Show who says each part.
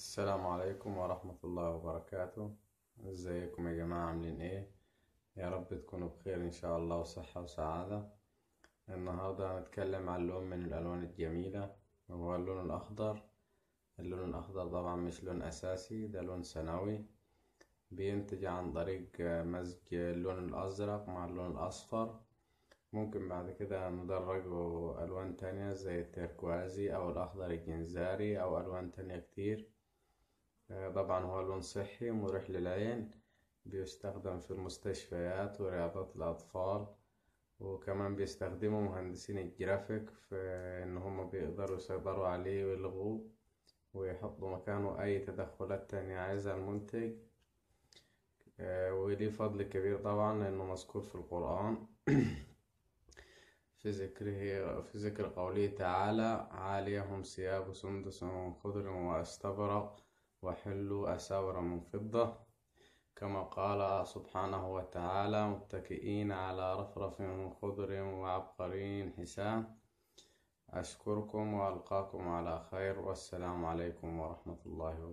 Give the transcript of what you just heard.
Speaker 1: السلام عليكم ورحمة الله وبركاته ازيكم يا جماعة عاملين ايه يا رب تكونوا بخير ان شاء الله وصحة وسعادة النهاردة هنتكلم عن لون من الالوان الجميلة وهو اللون الاخضر اللون الاخضر طبعا مش لون اساسي ده لون سنوي بينتج عن طريق مزج اللون الازرق مع اللون الاصفر ممكن بعد كده ندرجه الوان تانية زي التركوازي او الاخضر الجنزاري او الوان تانية كتير آه، طبعا هو لون صحي ومريح للعين بيستخدم في المستشفيات ورياضات الأطفال وكمان بيستخدموا مهندسين الجرافيك في إن هما بيقدروا يسيطروا عليه ويلغوه ويحطوا مكانه أي تدخلات تانية عايزها المنتج آه، وليه فضل كبير طبعا لأنه مذكور في القرآن في ذكره في ذكر قوله تعالى عاليهم ثياب سندس خضر واستبرق وحلوا أساور من فضة كما قال سبحانه وتعالى متكئين على رفرف خضر وعبقري حسان أشكركم وألقاكم على خير والسلام عليكم ورحمة الله وبركاته